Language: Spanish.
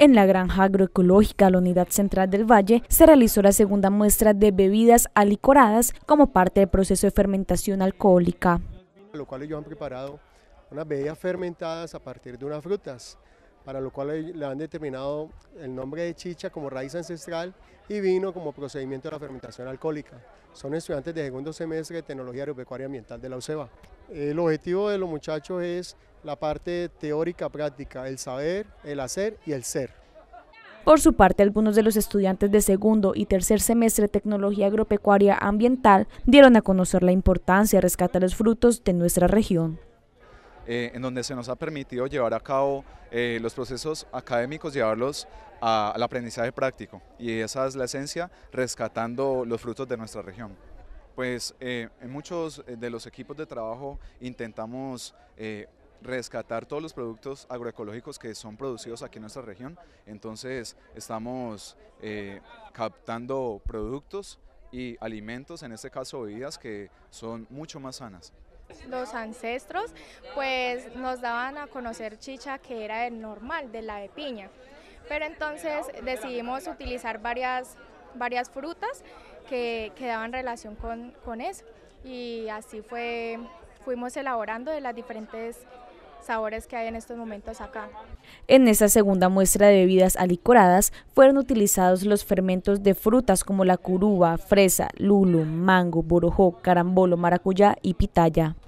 En la granja agroecológica, la unidad central del Valle, se realizó la segunda muestra de bebidas alicoradas como parte del proceso de fermentación alcohólica. Lo cual ellos han preparado unas bebidas fermentadas a partir de unas frutas, para lo cual le han determinado el nombre de chicha como raíz ancestral y vino como procedimiento de la fermentación alcohólica. Son estudiantes de segundo semestre de Tecnología Agropecuaria Ambiental de la UCEBA. El objetivo de los muchachos es la parte teórica práctica, el saber, el hacer y el ser. Por su parte, algunos de los estudiantes de segundo y tercer semestre de Tecnología Agropecuaria Ambiental dieron a conocer la importancia de rescatar los frutos de nuestra región. Eh, en donde se nos ha permitido llevar a cabo eh, los procesos académicos, llevarlos al aprendizaje práctico. Y esa es la esencia, rescatando los frutos de nuestra región. Pues eh, en muchos de los equipos de trabajo intentamos rescatar todos los productos agroecológicos que son producidos aquí en nuestra región. Entonces estamos eh, captando productos y alimentos, en este caso bebidas, que son mucho más sanas. Los ancestros pues nos daban a conocer chicha que era el normal, de la de piña. Pero entonces decidimos utilizar varias, varias frutas que, daban relación con, eso. Y así fue, fuimos elaborando de las diferentes sabores que hay en estos momentos acá. En esta segunda muestra de bebidas alicoradas fueron utilizados los fermentos de frutas como la curuba, fresa, lulo, mango, borojó, carambolo, maracuyá y pitaya.